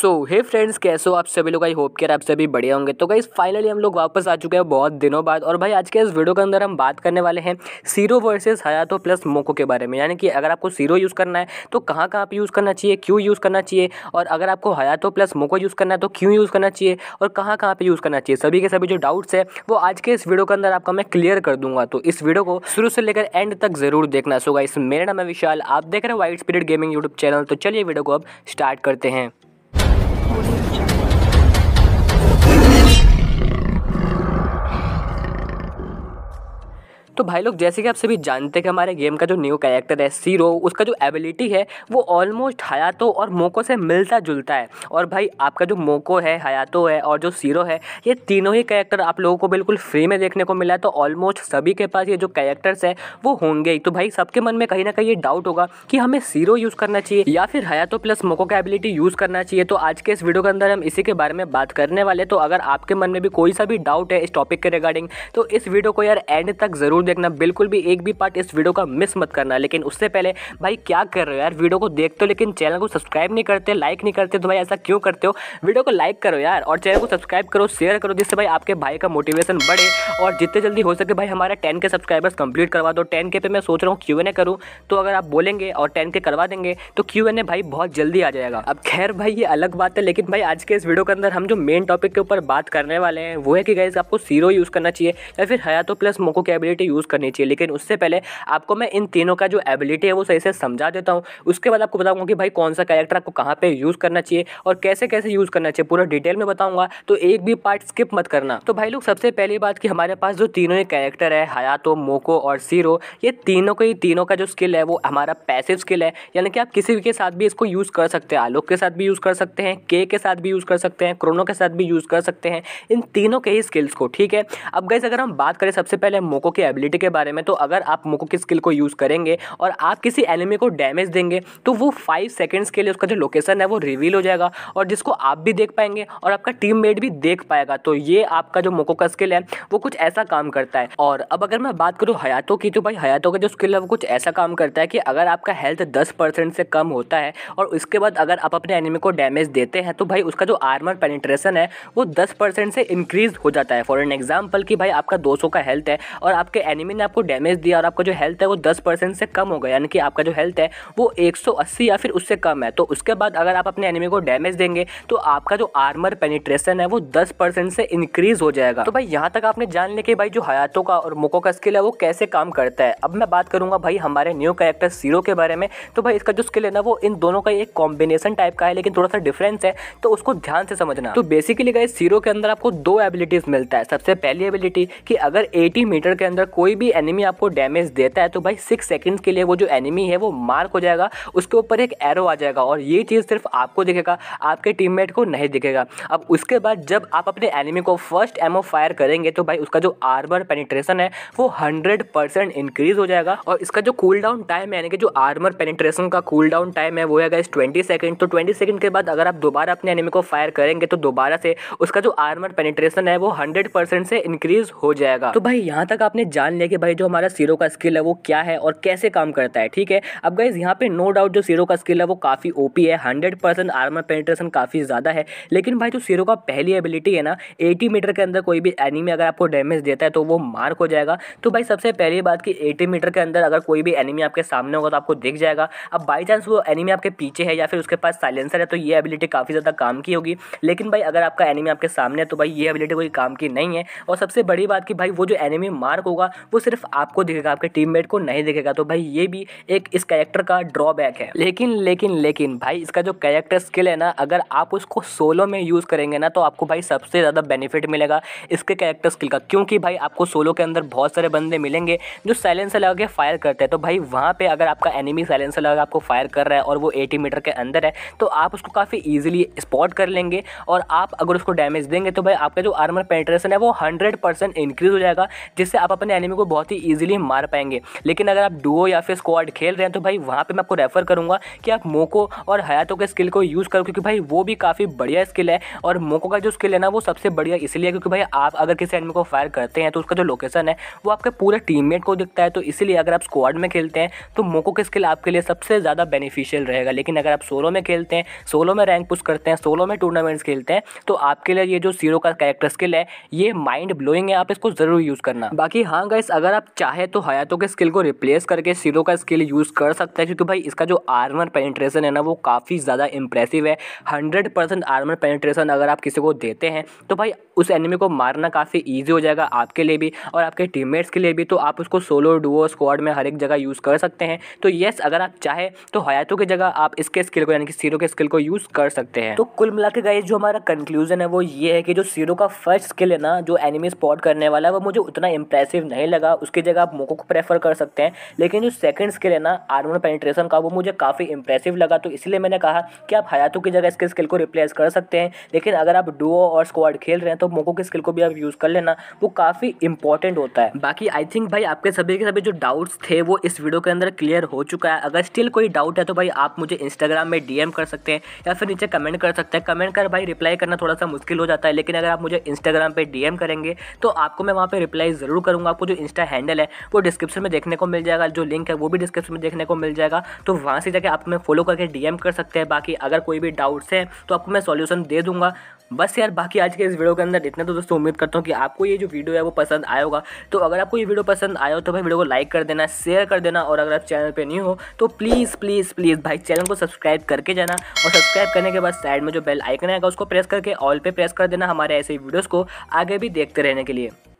सो हे friends कैसे हो आप सभी लोग आई होप केयर आप सभी बढ़िया होंगे तो गाइज फाइनली हम लोग वापस आ चुके हैं बहुत दिनों बाद और भाई आज के इस वीडियो के अंदर हम बात करने वाले हैं सीरो वर्सेस हयातो प्लस मोको के बारे में यानी कि अगर आपको सीरो यूज़ करना है तो कहाँ कहाँ पर यूज़ करना चाहिए क्यों यूज़ करना चाहिए और अगर आपको हयातो प्लस मोको यूज़ करना है तो क्यों यूज़ करना चाहिए और कहाँ कहाँ पर यूज़ करना चाहिए सभी के सभी जो डाउट्स है वो आज के इस वीडियो के अंदर आपका मैं क्लियर कर दूंगा तो इस वीडियो को शुरू से लेकर एंड तक ज़रूर देखना सो गाइस मेरा नाम है विशाल आप देख रहे हैं white spirit gaming YouTube channel तो चलिए वीडियो को अब स्टार्ट करते हैं तो भाई लोग जैसे कि आप सभी जानते हैं कि हमारे गेम का जो न्यू कैरेक्टर है सीरो उसका जो एबिलिटी है वो ऑलमोस्ट हयातो और मोको से मिलता जुलता है और भाई आपका जो मोको है हयातो है और जो सीरो है ये तीनों ही कैरेक्टर आप लोगों को बिल्कुल फ्री में देखने को मिला है तो ऑलमोस्ट सभी के पास ये जो कैरेक्टर्स है वो होंगे ही तो भाई सबके मन में कहीं ना कहीं ये डाउट होगा कि हमें सीरो यूज़ करना चाहिए या फिर हयातो प्लस मोको का एबिलिटी यूज़ करना चाहिए तो आज के इस वीडियो के अंदर हम इसी के बारे में बात करने वाले तो अगर आपके मन में भी कोई सा भी डाउट है इस टॉपिक के रिगार्डिंग तो इस वीडियो को यार एंड तक ज़रूर देखना बिल्कुल भी एक भी पार्ट इस वीडियो का मिस मत करना लेकिन उससे पहले भाई क्या कर रहे हो यार वीडियो को देखते हो लेकिन चैनल को सब्सक्राइब नहीं करते लाइक नहीं करते तो भाई ऐसा क्यों करते हो वीडियो को लाइक करो यार और चैनल को सब्सक्राइब करो शेयर करो जिससे भाई आपके भाई का मोटिवेशन बढ़े और जितने जल्दी हो सके भाई हमारा टेन के सब्सक्राइबर्स कंप्लीट करवा दो टेन के पे मैं सोच रहा हूँ क्यों एन ए करूँ तो अगर आप बोलेंगे और टेन के करवा देंगे तो क्यों एन ए भाई बहुत जल्दी आ जाएगा अब खैर भाई ये अलग बात है लेकिन भाई आज के इस वीडियो के अंदर हम जो मेन टॉपिक के ऊपर बात करने वाले हैं वो है कि गाइज आपको सीरो यूज़ करना चाहिए या फिर तो प्लस मोको की यूज़ करनी चाहिए लेकिन उससे पहले आपको मैं इन तीनों का जो एबिलिटी है वो सही से समझा देता हूँ उसके बाद आपको बताऊँगा कि भाई कौन सा कैरेक्टर आपको कहाँ पर यूज़ करना चाहिए और कैसे कैसे यूज़ करना चाहिए पूरा डिटेल में बताऊँगा तो एक भी पार्ट स्किप मत करना तो भाई लोग सबसे पहली बात कि हमारे पास जो तीनों ही कैरेक्टर है हयातो मोको और सीरो ये तीनों के ही तीनों का जो स्किल है वो हमारा पैसिव स्किल है यानी कि आप किसी भी के साथ भी इसको यूज़ कर सकते हैं आलोक के साथ भी यूज़ कर सकते हैं के के साथ भी यूज़ कर सकते हैं क्रोनो के साथ भी यूज़ कर सकते हैं इन तीनों के ही स्किल्स को ठीक है अब गैस अगर हम बात करें सबसे पहले मोको की एबिलिटी के बारे में तो अगर आप मुको की स्किल को यूज़ करेंगे और आप किसी एनिमी को डैमेज देंगे तो वो फाइव सेकेंड्स के लिए उसका जो लोकेशन है वो रिवील हो जाएगा और जिसको आप भी देख पाएंगे और आपका टीम भी देख पाएगा तो ये आपका जो मोको का स्किल है वो कुछ ऐसा काम करता है और अब अगर मैं बात करूँ हयातों की तो भाई हयातों का जो स्किल है वो कुछ ऐसा काम करता है कि अगर आपका हेल्थ दस परसेंट से कम होता है और उसके बाद अगर आप अपने एनिमी को डैमेज देते हैं तो भाई उसका जो आर्मर पेनिट्रेशन है वो दस परसेंट से इंक्रीज हो जाता है फॉर एन एग्जाम्पल कि भाई आपका 200 का हेल्थ है और आपके एनिमी ने आपको डैमेज दिया और आपका जो हेल्थ है वो दस परसेंट से कम हो गया यानी कि आपका जो हेल्थ है वो एक सौ अस्सी या फिर उससे कम है तो उसके बाद अगर आप अपने एनिमी को डैमेज देंगे तो आपका जो आर्मर पेनिट्रेशन है वो दस परसेंट से इंक्रीज हो जाएगा तो भाई यहाँ तक आपने जान लिया कि भाई जो हयातों का और मोको का स्किल है वो कैसे काम करता है अब मैं बात करूँगा भाई हमारे न्यू कैरेक्टर सीरो के बारे में तो भाई इसका जो स्किल है ना वो इन दोनों का एक कॉम्बिनेशन टाइप का है लेकिन थोड़ा सा डिफरेंस है तो उसको ध्यान से समझना तो बेसिकली सीरो के अंदर आपको दो एबिलिटीज मिलता है सबसे पहली एबिलिटी कि अगर 80 मीटर के अंदर कोई भी एनिमी आपको डैमेज देता है तो भाई सिक्स सेकेंड्स के लिए वो जो एनिमी है वो मार्क हो जाएगा उसके ऊपर एक एरो आ जाएगा और ये चीज़ सिर्फ आपको दिखेगा आपके टीम को नहीं दिखेगा अब उसके बाद जब आप अपने एनिमी को फर्स्ट एमओ फायर करेंगे तो भाई उसका जो आर्मर पेनिट्रेशन है वो हंड्रेड परसेंट इंक्रीज हो जाएगा और इसका जो कूल डाउन टाइम है यानी कि जो आर्मर पेनिट्रेशन का कूल डाउन टाइम है वो है गाइस ट्वेंटी सेकेंड तो ट्वेंटी सेकेंड के बाद अगर आप दोबारा अपने एनिमी को फायर करेंगे तो दोबारा से उसका जो आर्मर पेनिट्रेशन है वो हंड्रेड परसेंट से इंक्रीज हो जाएगा तो भाई यहाँ तक आपने जान जान लिया कि भाई जो हमारा सीरो का स्किल है वो क्या है और कैसे काम करता है ठीक है अब गाइज यहाँ पे नो डाउट जो सीरो का स्किल है वो काफ़ी ओपी है हंड्रेड परसेंट आर्मर पेनिट्रेशन काफ़ी ज़्यादा है लेकिन भाई जो सीरो का पहली एबिलिटी है ना एटी मीटर के अंदर कोई भी एनिमी अगर आपको डैमेज देता है तो वो मार्क हो जाएगा तो भाई सबसे पहली बात कि एटी मीटर के अंदर अगर कोई भी एनिमी आपके सामने होगा तो आपको दिख जाएगा अब बाई चांस वो एनिमी आपके पीछे है या फिर उसके पास साइलेंसर है तो ये एबिलिटी काफ़ी ज़्यादा काम की होगी लेकिन भाई अगर आपका एनिमी आपके सामने है तो भाई ये एबिलिटी कोई काम की नहीं है और सबसे बड़ी बात कि भाई वो जो एनिमी मार्क होगा वो सिर्फ आपको दिखेगा आपके टीममेट को नहीं दिखेगा तो भाई ये भी एक इस कैरेक्टर का ड्रॉबैक है लेकिन लेकिन लेकिन भाई इसका जो कैरेक्टर स्किल है ना अगर आप उसको सोलो में यूज़ करेंगे ना तो आपको भाई सबसे ज़्यादा बेनिफिट मिलेगा इसके कैरेक्टर स्किल का क्योंकि भाई आपको सोलो के अंदर बहुत सारे बंदे मिलेंगे जो साइलेंस से लगा के फायर करते हैं तो भाई वहाँ पर अगर आपका एनिमी साइलेंस से लगा आपको फायर कर रहा है और वो एटी मीटर के अंदर है तो आप उसको काफ़ी ईजिली स्पॉट कर लेंगे और आप अगर उसको डैमेज देंगे तो भाई आपका जो आर्मर पेंट्रेशन है वो हंड्रेड इंक्रीज़ हो जाएगा जिससे आप अपने एनिमी एनिमी को बहुत ही ईजिली मार पाएंगे लेकिन अगर आप डुओ या फिर स्क्वाड खेल रहे हैं तो भाई वहाँ पर मैं आपको रेफर करूँगा कि आप मोको और हयातों के स्किल को यूज़ करो क्योंकि भाई वो भी काफ़ी बढ़िया स्किल है और मोको का जो स्किल है ना वो सबसे बढ़िया इसलिए क्योंकि भाई आप अगर किसी एनिमी को फायर करते हैं तो उसका जो लोकेशन है वो आपके पूरे टीममेट को दिखता है तो इसीलिए अगर आप स्क्वाड में खेलते हैं तो मोको के स्किल आपके लिए सबसे ज़्यादा बेनिफिशियल रहेगा लेकिन अगर आप सोलो में खेलते हैं सोलो में रैंक पुश करते हैं सोलो में टूर्नामेंट्स खेलते हैं तो आपके लिए ये जो सीरो का कैरेक्टर स्किल है ये माइंड ब्लोइंग है आप इसको ज़रूर यूज़ करना बाकी हाँ गाइस अगर आप चाहे तो हयातो के स्किल को रिप्लेस करके सीरो का स्किल यूज़ कर सकते हैं क्योंकि भाई इसका जो आर्मर पेनिट्रेशन है ना वो काफ़ी ज़्यादा इंप्रेसिव है हंड्रेड परसेंट आर्मर पेनिट्रेशन अगर आप किसी को देते हैं तो भाई उस एनिमी को मारना काफ़ी ईजी हो जाएगा आपके लिए भी और आपके टीम के लिए भी तो आप उसको सोलो डुओ स्क्वाड में हर एक जगह यूज़ कर सकते हैं तो येस अगर आप चाहे तो हयातो की जगह आप इसके स्किल को यानी कि सीरो के स्किल को यूज़ कर सकते हैं तो कुल मिला के जो हमारा कंक्लूजन है वो ये है कि जो सीरो का फर्स्ट स्किल है ना जो एनिमी स्पॉट करने वाला है वो मुझे उतना इंप्रेसिव नहीं लगा उसकी जगह आप मोको को प्रेफर कर सकते हैं लेकिन जो सेकंड स्किल है ना आर्मर पेनिट्रेशन का वो मुझे काफ़ी इंप्रेसिव लगा तो इसलिए मैंने कहा कि आप हयातों की जगह इसके स्किल को रिप्लेस कर सकते हैं लेकिन अगर आप डुओ और स्क्वाड खेल रहे हैं तो मोको के स्किल को भी आप यूज़ कर लेना वो काफ़ी इंपॉर्टेंट होता है बाकी आई थिंक भाई आपके सभी के सभी जो डाउट्स थे वो इस वीडियो के अंदर क्लियर हो चुका है अगर स्टिल कोई डाउट है तो भाई आप मुझे इंस्टाग्राम में डीएम कर सकते हैं या फिर नीचे कमेंट कर सकते हैं कमेंट कर भाई रिप्लाई करना थोड़ा सा मुश्किल हो जाता है लेकिन अगर आप मुझे इंस्टाग्राम पर डीएम करेंगे तो आपको मैं वहाँ पर रिप्लाई ज़रूर करूँगा आपको जो इंस्टा हैंडल है वो डिस्क्रिप्शन में देखने को मिल जाएगा जो लिंक है वो भी डिस्क्रिप्शन में देखने को मिल जाएगा तो वहाँ से जाकर आप हमें फॉलो करके डीएम कर सकते हैं बाकी अगर कोई भी डाउट्स हैं तो आपको मैं सॉल्यूशन दे दूंगा बस यार बाकी आज के इस वीडियो के अंदर इतना तो दोस्तों उम्मीद करता हूँ कि आपको ये जो वीडियो है वो पसंद आया होगा तो अगर आपको ये वीडियो पसंद आया हो तो भाई वीडियो को लाइक कर देना शेयर कर देना और अगर आप चैनल पे नहीं हो तो प्लीज़ प्लीज़ प्लीज़ भाई चैनल को सब्सक्राइब करके जाना और सब्सक्राइब करने के बाद साइड में जो बेल आइकन आएगा उसको प्रेस करके ऑल पर प्रेस कर देना हमारे ऐसे वीडियोज़ को आगे भी देखते रहने के लिए